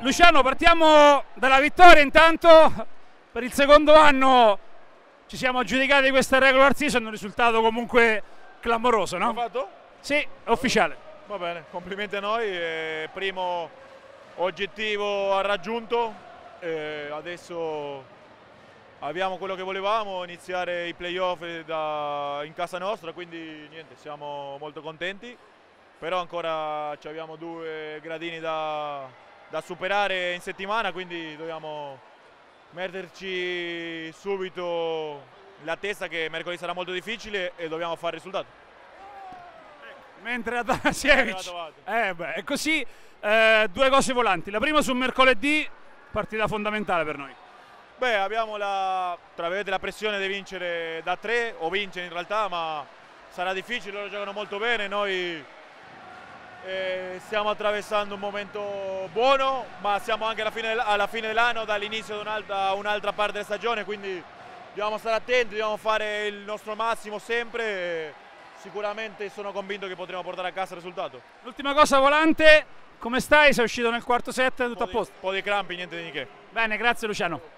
Luciano, partiamo dalla vittoria intanto, per il secondo anno ci siamo aggiudicati questa regular season, un risultato comunque clamoroso, no? fatto? Sì, ufficiale. Va bene, complimenti a noi, eh, primo oggettivo raggiunto, eh, adesso abbiamo quello che volevamo, iniziare i playoff in casa nostra, quindi niente, siamo molto contenti, però ancora abbiamo due gradini da da superare in settimana, quindi dobbiamo metterci subito la testa che mercoledì sarà molto difficile e dobbiamo fare risultato. Ecco, mentre Atanasiewicz, eh beh, è così, eh, due cose volanti. La prima su mercoledì, partita fondamentale per noi. Beh, abbiamo la, la pressione di vincere da tre, o vincere in realtà, ma sarà difficile, loro giocano molto bene, noi eh, stiamo attraversando un momento buono, ma siamo anche alla fine, alla fine dell'anno, dall'inizio di un'altra, un'altra parte della stagione, quindi dobbiamo stare attenti, dobbiamo fare il nostro massimo sempre. Sicuramente sono convinto che potremo portare a casa il risultato. L'ultima cosa, volante, come stai? Sei uscito nel quarto set, tutto a posto? Un po' di crampi, niente di che. Bene, grazie Luciano.